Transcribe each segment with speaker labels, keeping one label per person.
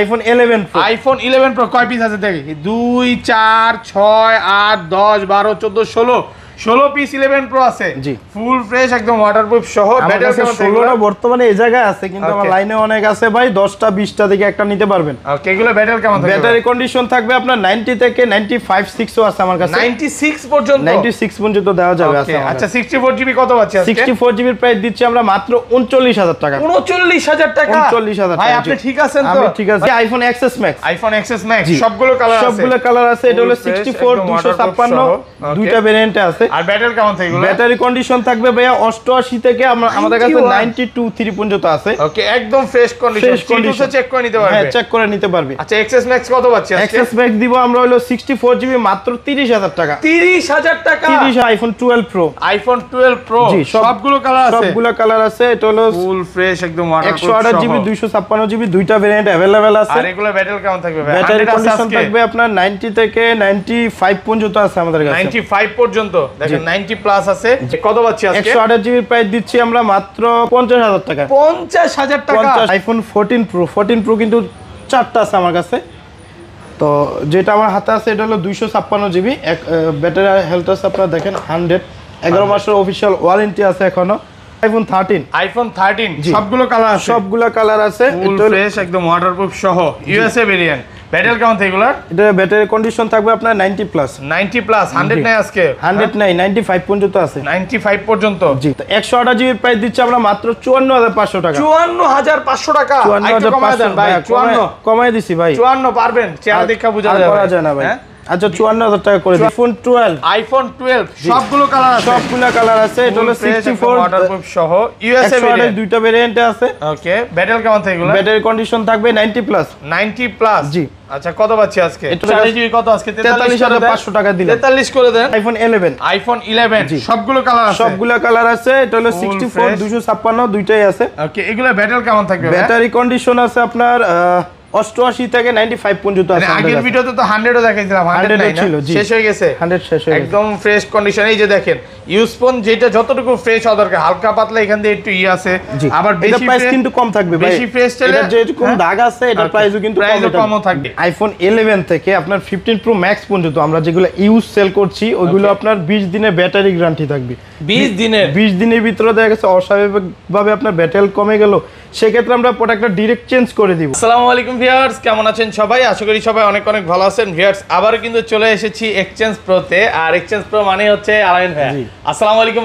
Speaker 1: IPhone eleven iPhone eleven pro কয় piece আছে দেখি দুই চার ছয় আট দশ বারো চোদ্দ ষোলো 16 পিস 11 প্রো আছে জি ফুল ফ্রেশ একদম ওয়াটারপ্রুফ সহ ব্যাটারি বর্তমানে এই জায়গায় আছে কিন্তু আমার লাইনে অনেক আছে ভাই 10টা 20টা থেকে একটা নিতে পারবেন ওকে এগুলো ব্যাটারি কেমন থাকবে ব্যাটারি কন্ডিশন থাকবে আপনার 90 থেকে 95 6 আছে আমার কাছে 96 পর্যন্ত 96 পর্যন্ত দেওয়া যাবে আছে আচ্ছা 64 জিবি কত আছে আজকে 64 জিবির প্রাইস দিচ্ছি আমরা মাত্র 39000 টাকা 39000 টাকা 39000 টাকা ভাই আপনি ঠিক আছেন তো আমি ঠিক আছে iPhone XS max iPhone XS max সবগুলো কালার আছে সবগুলো কালার আছে এটা হলো 64 256 দুইটা ভেরিয়েন্টে আছে আর ব্যাটারি কেমন থাকবে ব্যাটারি কন্ডিশন থাকবে ভাইয়া 88 থেকে আমাদের কাছে 92 3 পর্যন্ত আছে ওকে একদম ফ্রেশ কন্ডিশন সেটা চেক করে নিতে পারবে হ্যাঁ চেক করে নিতে পারবে আচ্ছা এক্সএস ম্যাক্স কত পাচ্ছি আজকে এক্সএস ম্যাক্স দিব আমরা হলো 64 জিবি মাত্র 30000 টাকা 30000 টাকা 30 আইফোন 12 প্রো আইফোন 12 প্রো জি সবগুলো কালার আছে সবগুলো কালার আছে এটা হলো ফুল ফ্রেশ একদম ওয়াটারপ্রুফ 128 জিবি 256 জিবি দুইটা ভেরিয়েন্ট अवेलेबल আছে আর এগুলো ব্যাটারি কেমন থাকবে ভাই ব্যাটারি কন্ডিশন থাকবে আপনার 90 থেকে 95 পর্যন্ত আছে আমাদের কাছে 95 পর্যন্ত তো যেটা আমার হাতে আছে এটা হলো দুইশো ছাপ্পান্ন জিবি এক ব্যাটারি দেখেন হান্ড্রেড এগারো মাসের অফিসিয়াল ওয়ারেন্টি আছে এখনো আইফোন থার্টিন আইফোন থার্টিন সবগুলো কালার সবগুলো কালার আছে একদম ওয়াটারপ্রুফ সহ ইউএসএ ভেরিয়েন্ট ব্যাটারি কেমন এগুলো এটা ব্যাটারি কন্ডিশন থাকবে আপনার 90 প্লাস 90 প্লাস 100 নাই আজকে 100 নাই 95 পর্যন্ত আছে 95 পর্যন্ত জি তো 128 জিবি প্রাইস দিচ্ছে আমরা মাত্র 54500 টাকা 54500 টাকা 54500 ভাই 54 হ্যাঁ, কমায় দিছি ভাই 54 পারবেন চেহারা দেখা বোঝা যাবে যায় না ভাই হ্যাঁ? আচ্ছা চুয়ান্ন হাজার টাকা করে ফোন টুয়েলভ আইফোন 12 সবগুলো কালার আছে সবগুলো কালার আছে এটা হলো 64 ওয়াটারপ্রুফ সহ ইউএসএ দুইটা ভেরিয়েন্টে আছে ওকে ব্যাটারি কেমন থাকবে ব্যাটারি কন্ডিশন থাকবে 90 প্লাস 90 প্লাস জি আচ্ছা কত পাচ্ছি আজকে কত আজকে 43500 টাকা দিলাম 43 করে দেন আইফোন 11 আইফোন 11 সবগুলো কালার আছে কালার আছে এটা হলো 64 256 দুইটাই আছে ওকে এগুলো ব্যাটারি কেমন থাকবে ব্যাটারি কন্ডিশন আছে আপনার অষ্টআশি থেকে নাইনটি ফাইভ পর্যন্ত মানে আছে আগের ভিডিওতে তো হান্ড্রেডও দেখাইছিলাম হান্ড্রেড ছিল শেষ হয়ে গেছে হান্ড্রেড শেষ হয়ে একদম ফ্রেশ এই যে দেখেন ইউজপন যেটা যতটুকু ফ্রেশ হওয়া দরকার হালকা পাতলা এখান দিয়ে একটু ই আছে আবার বেশি প্রাইস কিন্তু কম থাকবে বেশি ফ্রেশ চলে এটা যেরকম দাগ আছে এটা প্রাইসও কিন্তু প্রাইসও কমও থাকবে আইফোন 11 থেকে আপনার 15 প্রো ম্যাক্স পর্যন্ত আমরা যেগুলো ইউজ সেল করছি ওগুলো আপনার 20 দিনের ব্যাটারি গ্যারান্টি থাকবে 20 দিনের 20 দিনের ভিতরে দেখা গেছে অস্বাভাবিকভাবে আপনার ব্যাটারি কমে গেল সেক্ষেত্রে আমরা প্রোডাক্টটা ডিরেক্ট চেঞ্জ করে দিব আসসালামু আলাইকুম ভিউয়ার্স কেমন আছেন সবাই আশা করি সবাই অনেক অনেক ভালো আছেন ভিউয়ার্স আবার কিন্তু চলে এসেছি এক্সচেঞ্জ প্রোতে আর এক্সচেঞ্জ প্রো মানে হচ্ছে আলাইন ভাই আসসালামু আলাইকুম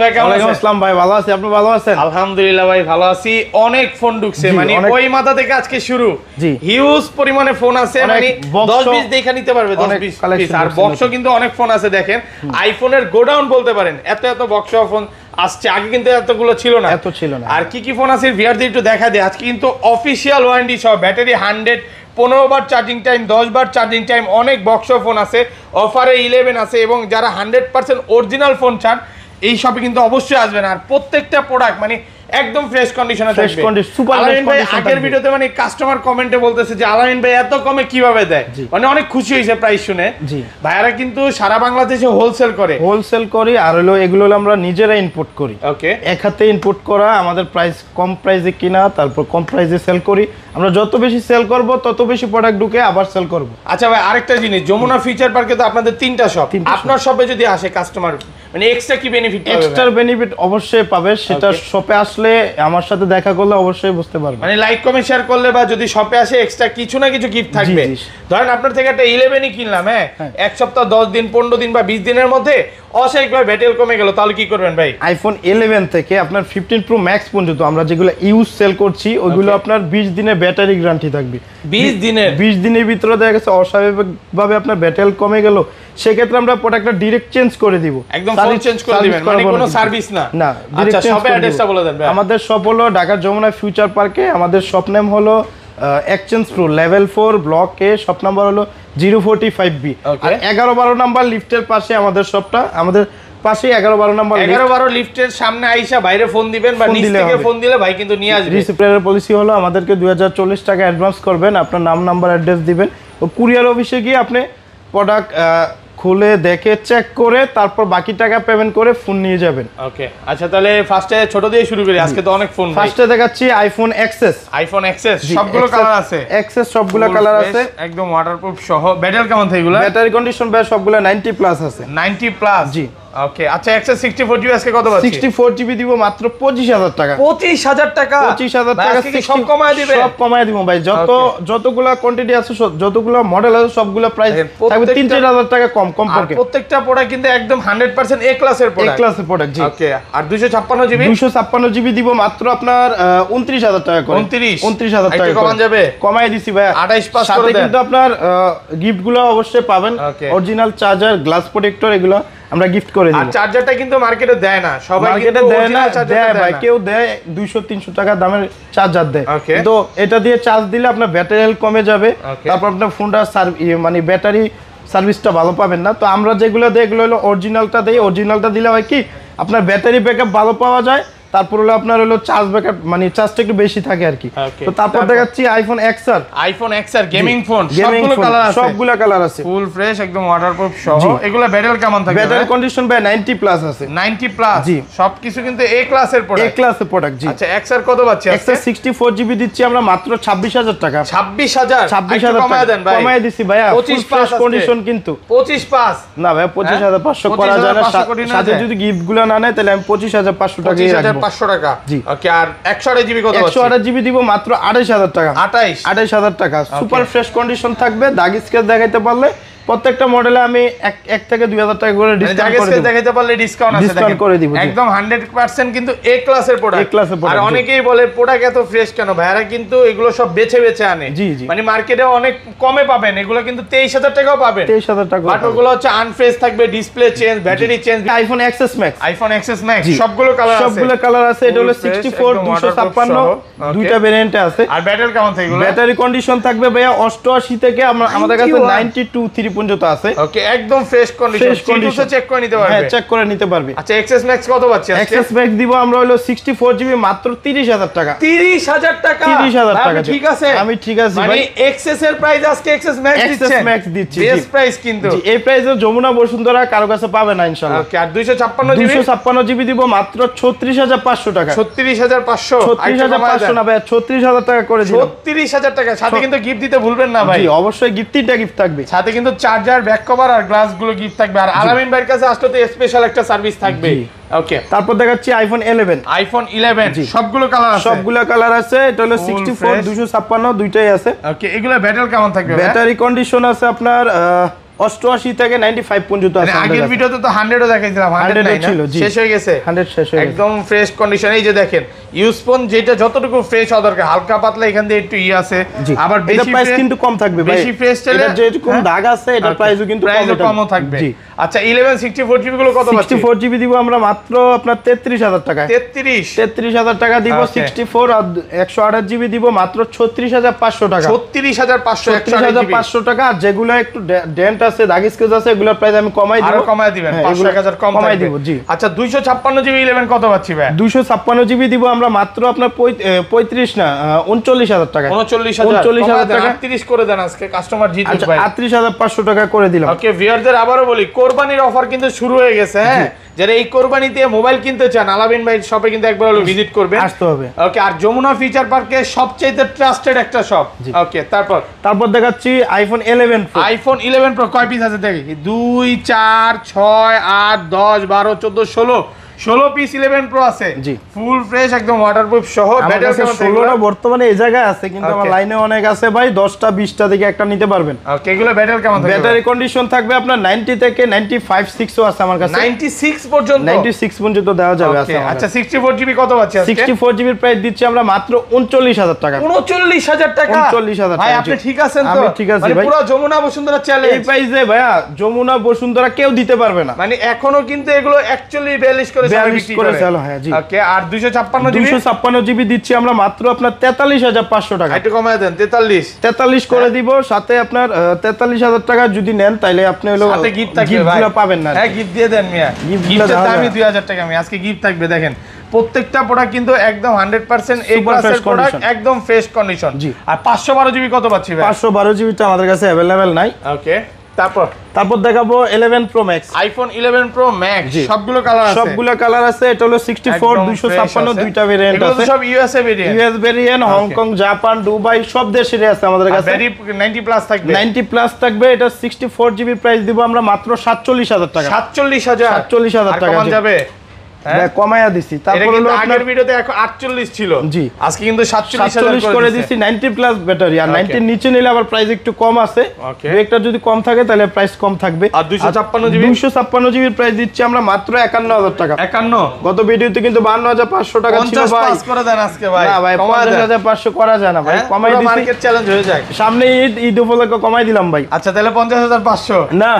Speaker 1: ভাই ভালো আছি ভালো আলহামদুলিল্লাহ ভাই ভালো আছি অনেক ফোন মানে থেকে আজকে হিউজ পরিমাণে অনেক ফোন মানে আছে দেখেন আইফোনের গোডাউন বলতে পারেন এত এত বক্স ফোন আসছে আগে কিন্তু এতগুলো ছিল না এত ছিল না আর কি কি ফোন আছে ভিআরদের একটু দেখা দেয় আজকে কিন্তু অফিসিয়াল ওয়ারেন্টি সহ ব্যাটারি হান্ড্রেড পনেরো বার চার্জিং টাইম দশ বার চার্জিং টাইম অনেক বক্স ফোন আছে অফারে ইলেভেন আছে এবং যারা হান্ড্রেড পার্সেন্ট অরিজিনাল ফোন চান এই শপে কিন্তু অবশ্যই আসবেন আর প্রত্যেকটা প্রোডাক্ট মানে একদম ফ্রেশ কন্ডিশনে ফ্রেশ কন্ডিশন সুপার আলামিন ভাই আগের ভিডিওতে মানে কাস্টমার কমেন্টে বলতেছে যে আলামিন ভাই এত কমে কিভাবে দেয় মানে অনেক খুশি হইছে প্রাইস শুনে জি ভাইয়ারা কিন্তু সারা বাংলাদেশে হোলসেল করে হোলসেল করি আর হলো এগুলো আমরা নিজেরা ইনপুট করি ওকে এক হাতে ইনপুট করা আমাদের প্রাইস কম প্রাইসে কিনা তারপর কম প্রাইসে সেল করি আমরা যত বেশি সেল করব তত বেশি প্রোডাক্ট ঢুকে আবার সেল করব আচ্ছা ভাই আরেকটা জিনিস যমুনা ফিচার পার্কে তো আপনাদের তিনটা শপ আপনার শপে যদি আসে কাস্টমার মানে এক্সট্রা কি বেনিফিট এক্সট্রা বেনিফিট অবশ্যই পাবে সেটা শপে আসলে আমার সাথে দেখা করলে অবশ্যই বুঝতে পারবে মানে লাইক কমেন্ট শেয়ার করলে বা যদি শপে আসে এক্সট্রা কিছু না কিছু গিফট থাকবে ধরেন আপনার থেকে একটা ইলেভেনই কিনলাম হ্যাঁ? হ্যাঁ এক সপ্তাহ দশ দিন পনেরো দিন বা বিশ দিনের মধ্যে অস্বাভাবিকভাবে ব্যাটেল কমে গেল তাহলে কি করবেন ভাই আইফোন ইলেভেন থেকে আপনার ফিফটিন প্রো ম্যাক্স পর্যন্ত আমরা যেগুলো ইউজ সেল করছি ওইগুলো আপনার বিশ দিনের ব্যাটারি গ্যারান্টি থাকবে বিশ দিনের বিশ দিনের ভিতরে দেখা গেছে অস্বাভাবিকভাবে আপনার ব্যাটেল কমে গেলো সেক্ষেত্রে আমরা প্রোডাক্টটা ডিরেক্ট চেঞ্জ করে দিব একদম ফুল চেঞ্জ করে দিবেন মানে কোনো সার্ভিস না না আচ্ছা শপের অ্যাড্রেসটা বলে দেন আমাদের শপ হলো ঢাকা যমুনা ফিউচার পার্কে আমাদের শপ নেম হলো exchange pro level four block A shop number হলো জিরো ফোরটি ফাইভ বি আর এগারো বারো নাম্বার লিফটের পাশে আমাদের শপটা আমাদের পাশে এগারো বারো নাম্বার এগারো বারো লিফটের সামনে আইসা বাইরে ফোন দিবেন বা নিচ থেকে ফোন দিলে ভাই কিন্তু নিয়ে আসবে রিসিপ্রেয়ারের পলিসি হলো আমাদেরকে দুই হাজার চল্লিশ টাকা অ্যাডভান্স করবেন আপনার নাম নাম্বার অ্যাড্রেস দিবেন ও কুরিয়ার অফিসে গিয়ে আপনি প্রোডাক্ট খুলে দেখে চেক করে তারপর বাকি টাকা পেমেন্ট করে ফোন নিয়ে যাবেন ওকে আচ্ছা তাহলে ফার্স্টে ছোট দিয়ে শুরু করি আজকে তো অনেক ফোন ফার্স্টে দেখাচ্ছি আইফোন এক্সএস আইফোন এক্সএস সবগুলো কালার আছে এক্সএস সবগুলো কালার আছে একদম ওয়াটারপ্রুফ সহ ব্যাটারি কেমন থাকে এগুলো ব্যাটারি কন্ডিশন ভাই সবগুলো 90 প্লাস আছে 90 প্লাস জি ওকে আচ্ছা 164 জিবি আজকে কত পাচ্ছি 64 জিবি দিব মাত্র 25000 টাকা 25000 টাকা 25000 টাকা সব কমায় দিবে সব কমায় দিব ভাই যত কোয়ান্টিটি আছে মডেল আছে প্রাইস থাকবে 3000 টাকা কম কম প্রত্যেকটা প্রোডাক্ট কিন্তু একদম 100% এ ক্লাসের প্রোডাক্ট এ ক্লাসের প্রোডাক্ট জি ওকে আর 256 জিবি 256 জিবি দিব মাত্র আপনার 29000 টাকা করে 29 29000 টাকা কমান যাবে কমায় দিছি ভাই 28 পাস করে দেন কিন্তু আপনার গিফটগুলো অবশ্যই পাবেন অরিজিনাল চার্জার গ্লাস প্রোটেক্টর এগুলো আমরা গিফট করে দিই আর চার্জারটা কিন্তু মার্কেটে দেয় না সবাই মার্কেটে দেয় না দেয় ভাই কেউ দেয় 200 300 টাকা দামের চার্জার দেয় কিন্তু এটা দিয়ে চার্জ দিলে আপনার ব্যাটারি হেলথ কমে যাবে তারপর আপনার ফোনটা ইয়ে মানে ব্যাটারি সার্ভিসটা ভালো পাবেন না তো আমরা যেগুলো দেই এগুলো হলো অরিজিনালটা দেই অরিজিনালটা দিলে হয় কি আপনার ব্যাটারি ব্যাকআপ ভালো পাওয়া যায় তারপর হলো আপনার হলো চার্জ ব্যাকআপ মানে চার্জটা একটু বেশি থাকে আর কি তো তারপর দেখাচ্ছি iPhone X R iPhone X R gaming phone সবগুলো কালার আছে সবগুলো কালার আছে ফুল ফ্রেশ একদম ওয়াটারপ্রুফ সহ এগুলা ব্যাটারি কেমন থাকে ব্যাটারি কন্ডিশন ভাই 90 প্লাস আছে 90 প্লাস জি সবকিছু কিন্তু এ ক্লাসের প্রোডাক্ট এ ক্লাসের প্রোডাক্ট জি আচ্ছা এক্স আর কত পাচ্ছি এক্স আর 64 জিবি দিচ্ছি আমরা মাত্র 26000 টাকা 26000 26000 কমায় দেন ভাই কমায় দিছি ভাই 25 প্লাস কন্ডিশন কিন্তু 25 প্লাস না ভাই 25500 হ্যাঁ? করা যায় না সাথে যদি গিফট গুলো না নেয় তাহলে আমি 25500 টাকা পাঁচশো টাকা জি ওকে আর একশো আড়াই জিবি কত একশো আড়াই জিবি দিব মাত্র আড়াইশ হাজার টাকা আঠাইশ হাজার টাকা সুপার ফ্রেশ কন্ডিশন থাকবে দাগ স্কেচ দেখাইতে পারলে প্রত্যেকটা মডেলে আমি এক থেকে দুই হাজার টাকা করে মানে পারলে ডিসকাউন্ট ডিসকাউন্ট করে দিব একদম হান্ড্রেড পার্সেন্ট কিন্তু এ ক্লাসের প্রোডাক্ট ক্লাসের আর অনেকেই বলে প্রোডাক্ট এত ফ্রেশ কেন ভাইরা কিন্তু এগুলো সব বেছে বেছে আনে জি জি মানে মার্কেটে অনেক কমে পাবেন এগুলো কিন্তু তেইশ হাজার টাকাও পাবেন তেইশ হাজার টাকা বাট ওগুলো হচ্ছে আনফ্রেশ থাকবে display change battery change iPhone XS max iPhone XS max সবগুলো কালার সবগুলো কালার আছে এটা হলো 64 256 দুইটা ভেরিয়েন্টে আছে আর ব্যাটারি কেমন থাকে এগুলো ব্যাটারি কন্ডিশন থাকবে ভাইয়া 88 থেকে আমাদের কাছে 92 3 পর্যন্ত আছে ওকে একদম ফ্রেশ কন্ডিশন ফ্রেশ চেক করে নিতে পারবে হ্যাঁ চেক করে নিতে পারবে আচ্ছা এক্সএস ম্যাক্স কত পাচ্ছি আজকে এক্সএস ম্যাক্স দিব আমরা হলো 64GB মাত্র 30000 টাকা 30000 টাকা 30000 টাকা ঠিক আছে আমি ঠিক আছে মানে এক্সএস এর প্রাইস আজকে এক্সএস ম্যাক্স দিচ্ছেন এক্সএস ম্যাক্স দিচ্ছি বেস্ট প্রাইস কিন্তু জি এই প্রাইসে যমুনা বসুন্ধরা কারো কাছে পাবে না ইনশাআল্লাহ ওকে আর 256GB 256GB দিব মাত্র 36000 পাঁচশো টাকা পাঁচশো ছত্রিশ হাজার টাকা করে গিফট দিতে ভুলবেন না ভাই অবশ্যই কিন্তু চার্জার ব্যাক কভার গ্লাস গুলো গিফট থাকবে আর আলামিন কাছে আসলে স্পেশাল একটা সার্ভিস থাকবে ওকে তারপর দেখাচ্ছি আইফোন 11 আইফোন 11 সবগুলো কালার আছে সবগুলো কালার আছে এটা হলো 64 256 দুইটাই আছে ওকে এগুলো ব্যাটারি কেমন থাকবে ব্যাটারি কন্ডিশন আছে আপনার অষ্টআশি থেকে নাইনটি ফাইভ পর্যন্ত আছে আগের ভিডিওতে তো হান্ড্রেডও দেখাইছিলাম হান্ড্রেড ছিল শেষ হয়ে গেছে হান্ড্রেড শেষ হয়ে একদম ফ্রেশ কন্ডিশন এই যে দেখেন ইউসফোন যেটা যতটুকু ফ্রেশ হওয়া দরকার হালকা পাতলা এখান দিয়ে একটু ই আছে আবার বেশি প্রাইস কিন্তু কম থাকবে বেশি ফ্রেশ চলে যেরকম দাগ আছে এটা প্রাইসও কিন্তু কমও থাকবে আচ্ছা 1164 জিবি গুলো কত পাচ্ছি 64 জিবি দিব আমরা মাত্র আপনার 33000 টাকা 33 33000 টাকা দিব 64 আর 128 জিবি দিব মাত্র 36500 টাকা 36500 36500 টাকা আর যেগুলো একটু ডেন্ট আছে দাগ স্কেচ আছে এগুলোর প্রাইস আমি কমাই দিব আর কমাই দিবেন 5000 হ্যাঁ, কম কমাই দিব জি আচ্ছা 256 জিবি 11 কত পাচ্ছি ভাই 256 জিবি দিব আমরা আমরা মাত্র আপনার পঁয়ত্রিশ না উনচল্লিশ হাজার টাকা উনচল্লিশ হাজার টাকা আটত্রিশ করে দেন আজকে কাস্টমার আচ্ছা, আটত্রিশ হাজার পাঁচশো টাকা করে দিলাম ওকে ভিয়ারদের আবারও বলি কোরবানির অফার কিন্তু শুরু হয়ে গেছে হ্যাঁ যারা এই কোরবানি দিয়ে মোবাইল কিনতে চান আলাবিন ভাই শপে কিন্তু একবার হলো ভিজিট করবে আসতে হবে ওকে আর যমুনা ফিচার পার্কে সবচেয়ে ট্রাস্টেড একটা শপ ওকে তারপর তারপর দেখাচ্ছি iPhone eleven pro iPhone eleven pro কয় পিস আছে দেখি দুই চার ছয় আট দশ বারো চোদ্দ ষোলো পিস প্রো আছে জি ফুল ফ্রেশ একদম ওয়াটারপ্রুফ সহ বর্তমানে এই জায়গায় আছে কিন্তু আমার লাইনে অনেক আছে ভাই থেকে একটা নিতে পারবেন ওকে এগুলো ব্যাটারি কেমন ব্যাটারি কন্ডিশন থাকবে আপনার থেকে আছে আমার কাছে পর্যন্ত পর্যন্ত দেওয়া যাবে আচ্ছা কত আছে প্রাইস দিচ্ছি আমরা মাত্র উনচল্লিশ হাজার টাকা উনচল্লিশ টাকা উনচল্লিশ হাজার ভাই আপনি ঠিক আছেন তো ঠিক আছে মানে ভাই পুরো যমুনা বসুন্ধরা চ্যালেঞ্জ এই প্রাইসে ভাইয়া যমুনা বসুন্ধরা কেউ দিতে পারবে না মানে এখনো কিন্তু এগুলো একচল্লিশ বিয়াল্লিশ করে হ্যাঁ, টাকা হ্যাঁ। টাকা গিফট না হ্যাঁ, দিয়ে দেন টাকা আজকে গিফট থাকবে দেখেন প্রত্যেকটা প্রোডাক্ট কিন্তু একদম 100% এ একদম ফ্রেশ কন্ডিশন আর বারো জিবি কত পাচ্ছি পাঁচশো বারো জিবিটা আমাদের কাছে নাই ওকে তারপর তারপর দেখাবো 11 pro max iPhone 11 pro max সবগুলো কালার আছে সবগুলো কালার আছে এটা হলো 64 256 দুইটা ভেরিয়েন্ট আছে সব USA variant US variant Hong Kong Japan Dubai সব দেশের আছে আমাদের কাছে 90 প্লাস থাকবে নাইনটি প্লাস থাকবে এটা সিক্সটি ফোর জিবি প্রাইস দিব আমরা মাত্র সাতচল্লিশ 47000 টাকা 47000 47000 টাকা যাবে হ্যাঁ? কমায়া দিছি তারপরে আগের ভিডিওতে 48 ছিল জি আজকে কিন্তু 47 করে দিছি 90 প্লাস ব্যাটারি আর 90 এর নিচে নিলে আবার প্রাইস একটু কম আছে যদি কম থাকে তাহলে প্রাইস কম থাকবে আর 256 জিবি 256 জিবির প্রাইস দিচ্ছি আমরা মাত্র 51000 টাকা 51 গত ভিডিওতে কিন্তু 52500 টাকা ছিল ভাই 50 পাস করে দেন আজকে ভাই না ভাই করা যায় না ভাই হ্যাঁ? কমাই দিছি মার্কেট চ্যালেঞ্জ হয়ে যায় সামনে ঈদ ঈদ উপলক্ষে কমাই দিলাম ভাই আচ্ছা তাহলে 50500 না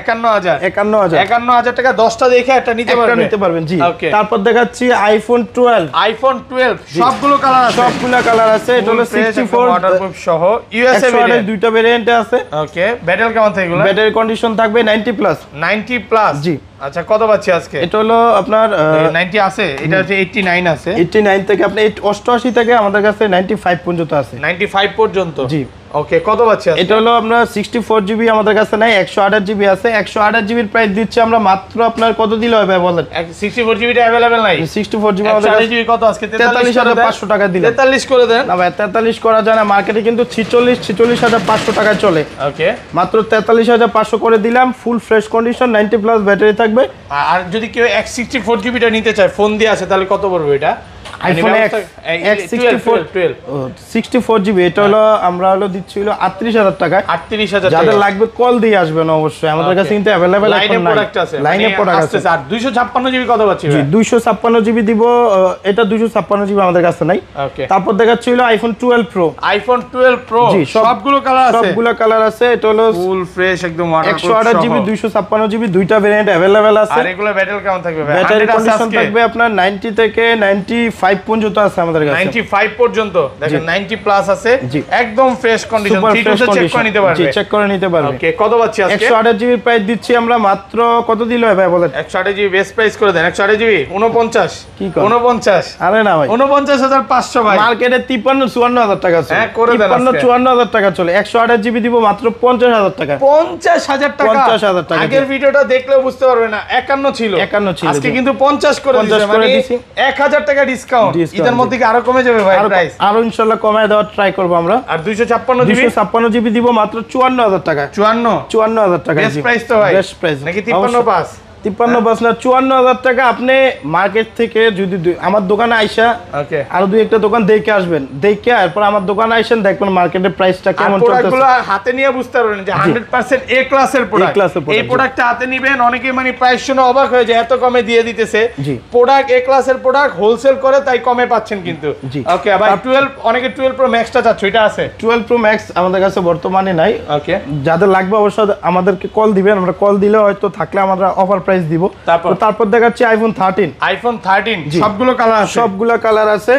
Speaker 1: একান্ন হাজার একান্ন হাজার একান্ন হাজার টাকা দশটা দেখে নিতে পারবেন টুয়েলভ আইফোন টুয়েলভ সবগুলো দুইটা আছে ওকে ব্যাটারি কেমন থাকে এগুলো কন্ডিশন থাকবে 90 প্লাস 90 প্লাস জি আচ্ছা কত পাচ্ছি আজকে এটা হলো আপনার 90 আছে এটা হচ্ছে 89 আছে 89 থেকে আপনি 88 থেকে আমাদের কাছে 95 পর্যন্ত আছে 95 পর্যন্ত জি ওকে কত বাচ্চা আছে এটা হলো আপনার 64 জিবি আমাদের কাছে নাই 128 জিবি আছে 128 জিবির প্রাইস দিচ্ছি আমরা মাত্র আপনার কত দিলে হবে বলেন 64 জিবিটা अवेलेबल নাই 64 জিবি আমাদের কাছে জিবি কত আজকে 43500 টাকা দিলে 43 করে দেন না ভাই 43 করা যায় না মার্কেটে কিন্তু 46 46500 টাকা চলে ওকে মাত্র 43500 করে দিলাম full fresh condition 90 plus battery থাকবে আর যদি কেউ 164 জিবিটা নিতে চায় ফোন দিয়ে আছে তাহলে কত পড়বে এটা iPhone X X sixty four GB এটা হলো হ্যাঁ। আমরা হলো দিচ্ছি হলো আটত্রিশ হাজার টাকায় আটত্রিশ হাজার যাদের লাগবে কল দিয়ে আসবেন অবশ্যই আমাদের কাছে কিন্তু অ্যাভেলেবেল লাইনে লাইনে প্রোডাক্ট আছে আর দুইশো ছাপ্পান্ন জিবি কত পাচ্ছি দুইশো ছাপ্পান্ন জিবি দিব এটা দুইশো ছাপ্পান্ন জিবি আমাদের কাছে নাই তারপর দেখাচ্ছি হলো iPhone twelve pro iPhone twelve pro সবগুলো কালার আছে সবগুলো কালার আছে এটা হলো ফুল ফ্রেশ একদম একশো আঠাশ জিবি দুইশো ছাপ্পান্ন জিবি দুইটা ভেরিয়েন্ট অ্যাভেলেবেল আছে আর এগুলো ব্যাটারি কেমন থাকবে ব্যাটারি কন্ডিশন থাকবে আপনার নাইনটি থেকে নাইনটি ফাইভ 95 পর্যন্ত আছে আমাদের কাছে 95 পর্যন্ত দেখেন 90 প্লাস আছে একদম ফ্রেশ কন্ডিশন ফিটনেসও চেক করে নিতে পারবে জি চেক করে নিতে পারবে ওকে কত পাচ্ছি আজকে 128 জিবি প্রাইস দিচ্ছি আমরা মাত্র কত দিল হয় ভাই বলেন 128 জিবি বেস্ট প্রাইস করে দেন 128 জিবি 49 কি 49 আরে না ভাই 49500 ভাই মার্কেটে 53 54000 টাকা চলে হ্যাঁ করে দেন 53 54000 টাকা চলে 128 জিবি দিব মাত্র 50000 টাকা 50000 টাকা 50000 টাকা আগের ভিডিওটা দেখলেও বুঝতে পারবে না 51 ছিল 51 ছিল আজকে কিন্তু 50 করে দিয়েছে মানে 1000 টাকা ডিসকাউন্ট আরো কমে যাবে ভাই প্রাইস কমায় দেওয়ার ট্রাই করব আমরা আর 256 জিবি 256 জিবি দিব মাত্র 54000 টাকা 54 54000 টাকা প্রাইস তো প্রাইস নাকি তিপ্পান্ন পাঁচ হ্যাঁ। না চুয়ান্ন হাজার টাকা আপনি মার্কেট থেকে যদি আমার দোকানে আইসা আরো দুই একটা দোকান দেখে আসবেন দেখে এরপর আমার দোকানে আইসেন দেখবেন মার্কেটের প্রাইসটা কেমন হাতে নিয়ে বুঝতে পারবেন যে হান্ড্রেড পার্সেন্ট এ ক্লাসের এই প্রোডাক্টটা হাতে নিবেন অনেকে মানে প্রাইস শুনে অবাক হয়ে যায় এত কমে দিয়ে দিতেছে প্রোডাক্ট এ ক্লাসের প্রোডাক্ট হোলসেল করে তাই কমে পাচ্ছেন কিন্তু ওকে ভাই 12 অনেকে টুয়েলভ প্রো ম্যাক্সটা চাচ্ছে এটা আছে টুয়েলভ প্রো ম্যাক্স আমাদের কাছে বর্তমানে নাই ওকে যাদের লাগবে অবশ্যই আমাদেরকে কল দিবেন আমরা কল দিলে হয়তো থাকলে আমরা অফার প্রাইস প্রাইস দিব তারপর তারপর দেখাচ্ছি আইফোন থার্টিন আইফোন থার্টিন সবগুলো কালার সবগুলো কালার আছে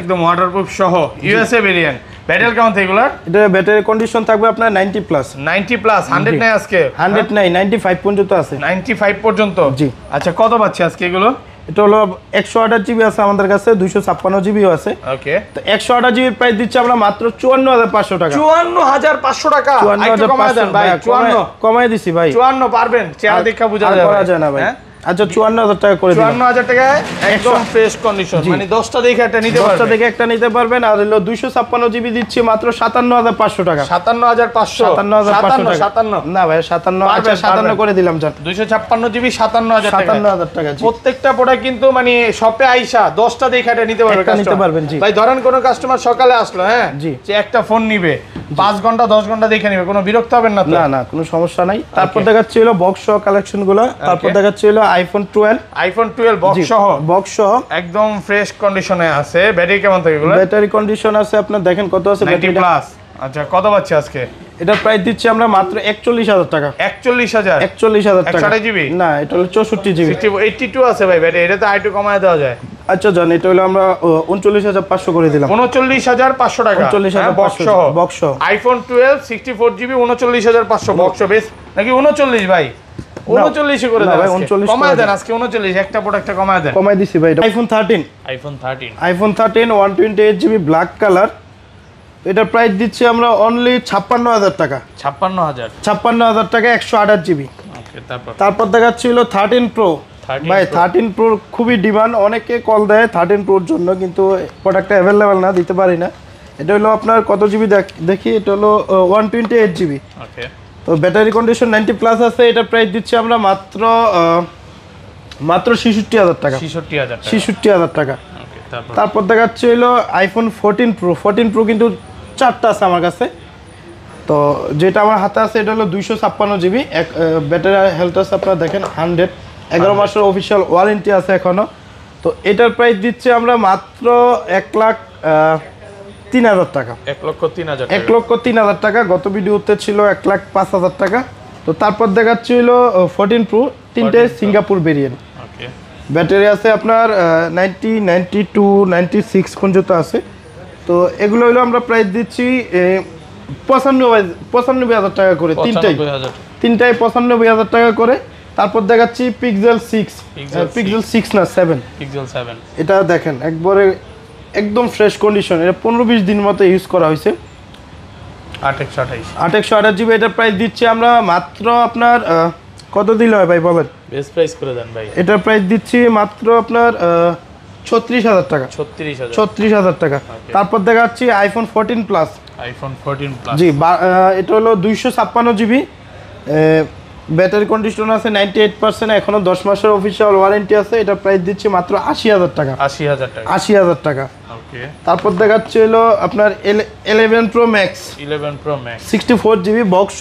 Speaker 1: একদম ওয়াটারপ্রুফ সহ ইউএসএ ভেরিয়েন্ট ব্যাটারি কেমন কাউন্ট এগুলা এটা ব্যাটারি কন্ডিশন থাকবে আপনার 90 প্লাস 90 প্লাস 100 নাই আজকে 100 নাই 95 পর্যন্ত আছে 95 পর্যন্ত জি আচ্ছা কত পাচ্ছে আজকে এগুলো এটা হলো একশো জিবি আছে আমাদের কাছে 256 জিবিও আছে ওকে তো একশো আঠাশ জিবির প্রাইস দিচ্ছি আমরা মাত্র 54500 টাকা 54500 টাকা একটু কমায় দেন ভাই 54 কমায় দিছি ভাই 54 পারবেন চেহারা দেখা বোঝা করা যায় না ভাই হ্যাঁ? আচ্ছা হাজার টাকা করে টাকায় মানে দেখে একটা নিতে পারবেন আর হলো জিবি দিচ্ছি মাত্র টাকা না ভাই আচ্ছা, করে দিলাম জিবি টাকা প্রত্যেকটা প্রোডাক্ট কিন্তু মানে শপে আইসা দশটা দেখে একটা নিতে পারবেন নিতে পারবেন জি ভাই ধরেন কোনো কাস্টমার সকালে আসলো হ্যাঁ যে একটা ফোন নিবে পাঁচ ঘন্টা দশ ঘন্টা দেখে নিবে কোনো বিরক্ত হবেন না না না কোনো সমস্যা নাই তারপর দেখাচ্ছি হলো বক্স কালেকশনগুলো তারপর দেখাচ্ছি হলো আইফোন 12 আইফোন 12 বক্স সহ বক্স সহ একদম ফ্রেশ কন্ডিশনে আছে ব্যাটারি কেমন থাকে গুলো ব্যাটারি কন্ডিশন আছে আপনারা দেখেন কত আছে ব্যাটারি প্লাস আচ্ছা কত পাচ্ছে আজকে এটা প্রাইস দিচ্ছি আমরা মাত্র 41000 টাকা 41000 41000 টাকা 128 জিবি না এটা হলো 64 জিবি 82 আছে ভাই ব্যাটারি এটা তো আইটু কমায় দেওয়া যায় আচ্ছা জান এটা হলো আমরা 39500 করে দিলাম 39500 টাকা 39500 বক্স হ্যাঁ, সহ সহ বক্স আইফোন 12 64 জিবি 39500 বক্স সহ বেস নাকি 39 ভাই 39 করে দাও ভাই 39 কমায় দেন আজকে 39 একটা প্রোডাক্টটা কমায় দেন কমায় দিছি ভাই iPhone 13 iPhone 13 iPhone 13 128 GB black colour এটার প্রাইস দিচ্ছি আমরা অনলি 56000 টাকা 56000 56000 টাকা 128 জিবি তারপর দেখাচ্ছি হলো 13 প্রো ভাই থার্টিন প্রো খুবই ডিমান্ড অনেকে কল দেয় থার্টিন প্রোর জন্য কিন্তু প্রোডাক্টটা অ্যাভেলেবেল না দিতে পারি না এটা হলো আপনার কত জিবি দেখি এটা হলো ওয়ান টোয়েন্টি এইট জিবি তো ব্যাটারি কন্ডিশন নাইনটি প্লাস আছে এটা প্রাইস দিচ্ছি আমরা মাত্র মাত্র ছেষট্টি হাজার টাকা ছেষট্টি হাজার ছেষট্টি হাজার টাকা তারপর দেখা যাচ্ছে হলো iPhone fourteen pro fourteen pro কিন্তু চারটা আছে আমার কাছে তো যেটা আমার হাতে আছে এটা হলো দুইশো ছাপ্পান্ন জিবি এক ব্যাটারি হেলথ আছে আপনারা দেখেন হান্ড্রেড এগারো মাসের অফিসিয়াল ওয়ারেন্টি আছে এখনও তো এটার প্রাইস দিচ্ছে আমরা মাত্র এক লাখ তিন হাজার টাকা এক লক্ষ তিন হাজার এক লক্ষ তিন হাজার টাকা গত ভিডিওতে ছিল এক লাখ পাঁচ হাজার টাকা তো তারপর দেখাচ্ছি হলো ফোরটিন প্রো তিনটে সিঙ্গাপুর বেরিয়েন ব্যাটারি আছে আপনার ninety ninety two ninety six পর্যন্ত আছে তো এগুলো হলো আমরা প্রাইস দিচ্ছি পঁচানব্বই পঁচানব্বই হাজার টাকা করে তিনটাই তিনটাই পঁচানব্বই হাজার টাকা করে তারপর দেখাচ্ছি পিক্সেল সিক্স পিক্সেল সিক্স না সেভেন পিক্সেল সেভেন এটা দেখেন একবারে একদম ফ্রেশ কন্ডিশন এটা পনেরো বিশ দিন মতো ইউজ করা হয়েছে আট একশো আঠাশ জিবি এটার প্রাইস দিচ্ছি আমরা মাত্র আপনার কত দিলে হয় ভাই বলেন বেস্ট প্রাইস করে দেন ভাই এটার প্রাইস দিচ্ছি মাত্র আপনার ছত্রিশ হাজার টাকা ছত্রিশ হাজার ছত্রিশ হাজার টাকা তারপর দেখা যাচ্ছে iPhone fourteen plus iPhone fourteen plus জি এটা হলো দুইশো ছাপ্পান্ন জিবি ব্যাটারি কন্ডিশন আছে নাইনটি এইট পার্সেন্ট এখনো দশ মাসের অফিসিয়াল ওয়ারেন্টি আছে এটা প্রাইস দিচ্ছি মাত্র আশি হাজার টাকা আশি হাজার টাকা আশি হাজার টাকা তারপর দেখাচ্ছে হলো আপনার eleven pro max eleven pro max sixty four GB box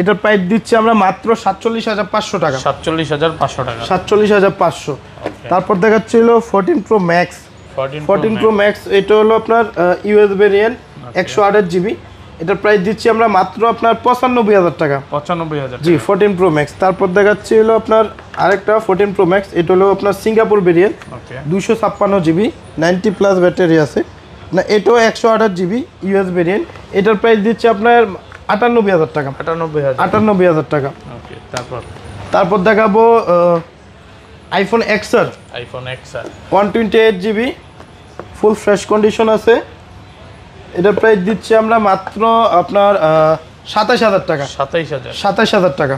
Speaker 1: এটার প্রাইস দিচ্ছে আমরা মাত্র সাতচল্লিশ হাজার পাঁচশো টাকা সাতচল্লিশ হাজার পাঁচশো টাকা সাতচল্লিশ হাজার পাঁচশো তারপর দেখাচ্ছে হলো fourteen pro max fourteen pro max এটা হলো আপনার ইউএস ভেরিয়েন্ট একশো আঠাশ জিবি এটার প্রাইস দিচ্ছি আমরা মাত্র আপনার পঁচানব্বই হাজার টাকা পঁচানব্বই হাজার জি ফোরটিন প্রো ম্যাক্স তারপর দেখাচ্ছি হলো আপনার আরেকটা ফোরটিন প্রো ম্যাক্স এটা হলো আপনার সিঙ্গাপুর ভেরিয়েন্ট দুশো ছাপ্পান্ন জিবি নাইনটি প্লাস ব্যাটারি আছে না এটাও একশো আঠাশ জিবি ইউএস ভেরিয়েন্ট এটার প্রাইস দিচ্ছি আপনার আটানব্বই হাজার টাকা আটানব্বই হাজার আটানব্বই হাজার টাকা তারপর তারপর দেখাবো iPhone XR iPhone XR one twenty eight GB full fresh condition আছে এটার প্রাইস দিচ্ছি আমরা মাত্র আপনার সাতাশ হাজার টাকা সাতাইশ হাজার সাতাশ হাজার টাকা